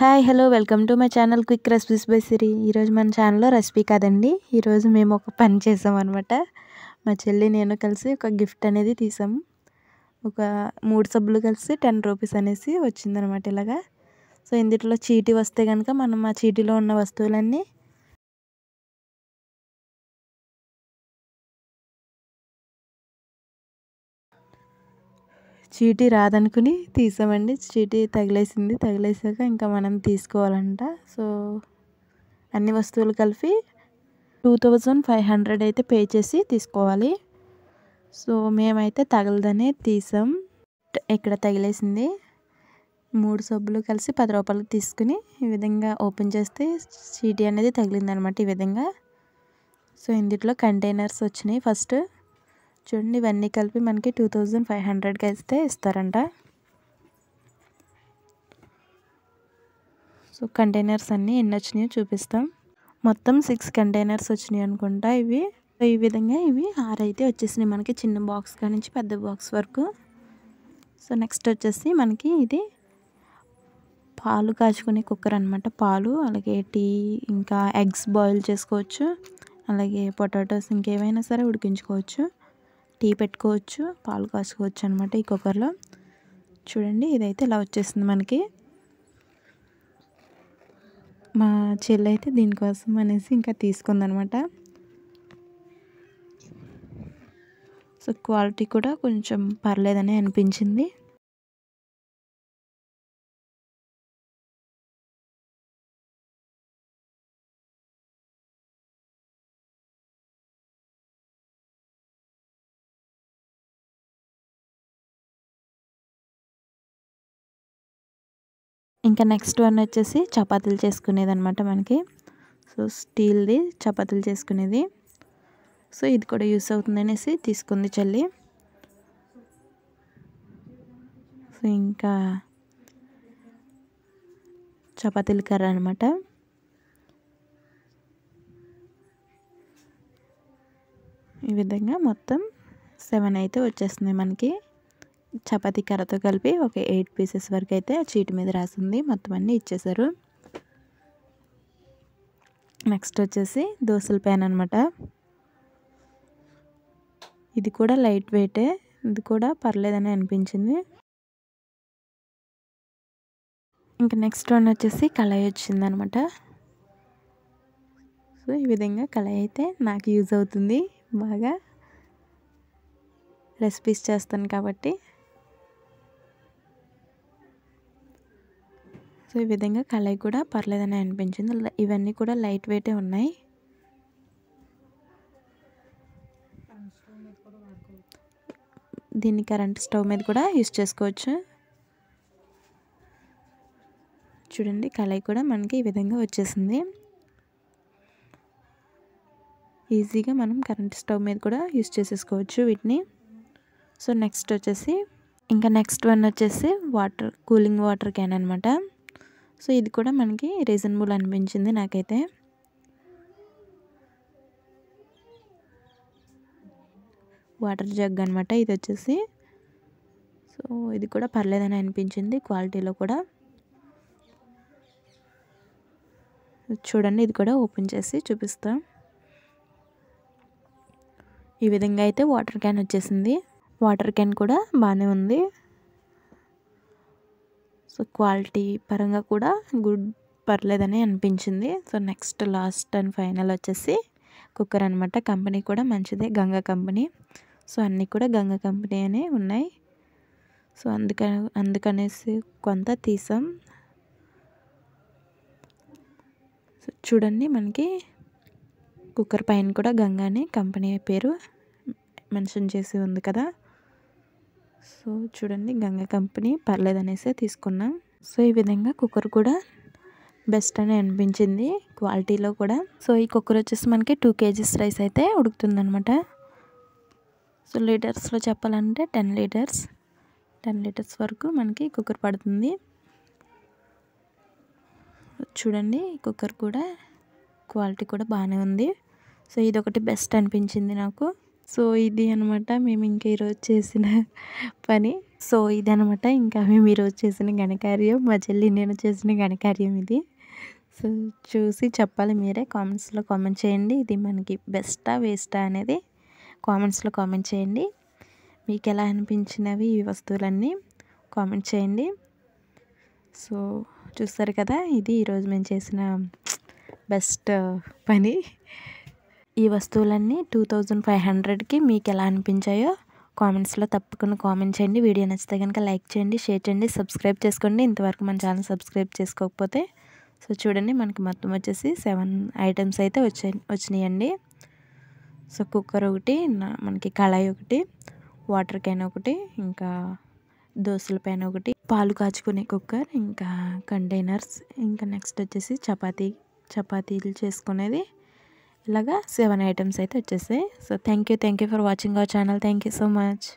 hi hello welcome to my channel quick recipes by Siri ఈరోజు మన ఛానల్లో రెసిపీ కాదండి ఈరోజు మేము ఒక పని చేసామన్నమాట మా చెల్లి నేను కలిసి ఒక గిఫ్ట్ అనేది తీసాము ఒక మూడు సబ్బులు కలిసి టెన్ రూపీస్ అనేసి వచ్చిందనమాట ఇలాగా సో ఇందులో చీటీ వస్తే కనుక మనం ఆ చీటీలో ఉన్న వస్తువులన్నీ చీటీ రాదనుకుని తీసామండి చీటీ తగిలేసింది తగిలేసాక ఇంకా మనం తీసుకోవాలంట సో అన్ని వస్తువులు కలిపి టూ థౌజండ్ ఫైవ్ హండ్రెడ్ అయితే పే చేసి తీసుకోవాలి సో మేమైతే తగలదనే తీసాం ఇక్కడ తగిలేసింది మూడు సబ్బులు కలిసి పది రూపాయలు తీసుకుని ఈ విధంగా ఓపెన్ చేస్తే చీటీ అనేది తగిలిందనమాట ఈ విధంగా సో ఇందులో కంటైనర్స్ వచ్చినాయి ఫస్ట్ చూడండి ఇవన్నీ కలిపి మనకి టూ థౌజండ్ ఫైవ్ హండ్రెడ్కి అయితే ఇస్తారంట సో కంటైనర్స్ అన్నీ ఎన్ని వచ్చినాయో చూపిస్తాం మొత్తం సిక్స్ కంటైనర్స్ వచ్చినాయి అనుకుంటా ఇవి ఈ విధంగా ఇవి ఆరైతే వచ్చేసినాయి మనకి చిన్న బాక్స్ కానించి పెద్ద బాక్స్ వరకు సో నెక్స్ట్ వచ్చేసి మనకి ఇది పాలు కాచుకునే కుక్కర్ అనమాట పాలు అలాగే టీ ఇంకా ఎగ్స్ బాయిల్ చేసుకోవచ్చు అలాగే పొటాటోస్ ఇంకేమైనా సరే ఉడికించుకోవచ్చు టీ పెట్టుకోవచ్చు పాలు కాసుకోవచ్చు అనమాట ఈ కుక్కర్లో చూడండి ఇదైతే ఇలా వచ్చేసింది మనకి మా చెల్లి అయితే దీనికోసం అనేసి ఇంకా తీసుకుందనమాట సో క్వాలిటీ కూడా కొంచెం పర్లేదని అనిపించింది ఇంకా నెక్స్ట్ వన్ వచ్చేసి చపాతీలు చేసుకునేది అనమాట మనకి సో స్టీల్ది చపాతీలు చేసుకునేది సో ఇది కూడా యూస్ అవుతుంది అనేసి తీసుకుంది చల్లి సో ఇంకా చపాతీలు కర్ర అనమాట ఈ విధంగా మొత్తం సెవెన్ అయితే వచ్చేస్తుంది మనకి చపాతీ కర్రతో కలిపి ఒక ఎయిట్ పీసెస్ వరకు అయితే చీటి మీద రాసింది మొత్తం అన్నీ ఇచ్చేశారు నెక్స్ట్ వచ్చేసి దోశల ప్యాన్ అనమాట ఇది కూడా లైట్ వెయిటే ఇది కూడా పర్లేదని అనిపించింది ఇంకా నెక్స్ట్ వన్ వచ్చేసి కళాయి వచ్చిందనమాట సో ఈ విధంగా కళాయి అయితే నాకు యూజ్ అవుతుంది బాగా రెసిపీస్ చేస్తాను కాబట్టి సో ఈ విధంగా కలయి కూడా పర్లేదని అనిపించింది ఇవన్నీ కూడా లైట్ వెయిటే ఉన్నాయి దీన్ని కరెంట్ స్టవ్ మీద కూడా యూస్ చేసుకోవచ్చు చూడండి కలయి కూడా మనకి ఈ విధంగా వచ్చేసింది ఈజీగా మనం కరెంట్ స్టవ్ మీద కూడా యూస్ చేసేసుకోవచ్చు వీటిని సో నెక్స్ట్ వచ్చేసి ఇంకా నెక్స్ట్ వన్ వచ్చేసి వాటర్ కూలింగ్ వాటర్ క్యాన్ అనమాట సో ఇది కూడా మనకి రీజనబుల్ అనిపించింది నాకైతే వాటర్ జగ్ అనమాట ఇది వచ్చేసి సో ఇది కూడా పర్లేదని అనిపించింది క్వాలిటీలో కూడా చూడండి ఇది కూడా ఓపెన్ చేసి చూపిస్తా ఈ విధంగా అయితే వాటర్ క్యాన్ వచ్చేసింది వాటర్ క్యాన్ కూడా బాగానే ఉంది సో క్వాలిటీ పరంగా కూడా గుడ్ పర్లేదని అనిపించింది so next last and final వచ్చేసి కుక్కర్ అనమాట కంపెనీ కూడా మంచిదే గంగా కంపెనీ సో అన్నీ కూడా గంగా కంపెనీ అనే ఉన్నాయి సో అందుకని అందుకనేసి కొంత తీసాం సో చూడండి మనకి కుక్కర్ పైన కూడా గంగానే కంపెనీ పేరు మెన్షన్ చేసి ఉంది కదా సో చూడండి గంగ కంపెనీ అనేసి తీసుకున్నా సో ఈ విధంగా కుక్కర్ కూడా బెస్ట్ అని అనిపించింది క్వాలిటీలో కూడా సో ఈ కుక్కర్ వచ్చేసి మనకి టూ కేజీస్ రైస్ అయితే ఉడుకుతుందనమాట సో లీటర్స్లో చెప్పాలంటే టెన్ లీటర్స్ టెన్ లీటర్స్ వరకు మనకి కుక్కర్ పడుతుంది చూడండి కుక్కర్ కూడా క్వాలిటీ కూడా బాగానే ఉంది సో ఇదొకటి బెస్ట్ అనిపించింది నాకు సో ఇది అనమాట మేము ఇంకా ఈరోజు చేసిన పని సో ఇది అనమాట ఇంకా మేము ఈరోజు చేసిన ఘనకార్యం మా చెల్లి నేను చేసిన ఘనకార్యం ఇది సో చూసి చెప్పాలి మీరే కామెంట్స్లో కామెంట్ చేయండి ఇది మనకి బెస్టా వేస్టా అనేది కామెంట్స్లో కామెంట్ చేయండి మీకు ఎలా అనిపించినవి ఈ వస్తువులన్నీ కామెంట్ చేయండి సో చూస్తారు కదా ఇది ఈరోజు మేము చేసిన బెస్ట్ పని ఈ వస్తువులన్నీ టూ థౌజండ్ ఫైవ్ హండ్రెడ్కి మీకు ఎలా అనిపించాయో కామెంట్స్లో తప్పకుండా కామెంట్ చేయండి వీడియో నచ్చితే కనుక లైక్ చేయండి షేర్ చేయండి సబ్స్క్రైబ్ చేసుకోండి ఇంతవరకు మన ఛానల్ సబ్స్క్రైబ్ చేసుకోకపోతే సో చూడండి మనకి మొత్తం వచ్చేసి సెవెన్ ఐటమ్స్ అయితే వచ్చాయి వచ్చినాయండి సో కుక్కర్ ఒకటి మనకి కళాయి ఒకటి వాటర్ క్యాన్ ఒకటి ఇంకా దోశల పైన ఒకటి పాలు కాచుకునే కుక్కర్ ఇంకా కంటైనర్స్ ఇంకా నెక్స్ట్ వచ్చేసి చపాతీ చపాతీలు చేసుకునేది ఇలాగా సెవెన్ ఐటమ్స్ అయితే వచ్చేసాయి so thank you thank you for watching our channel thank you so much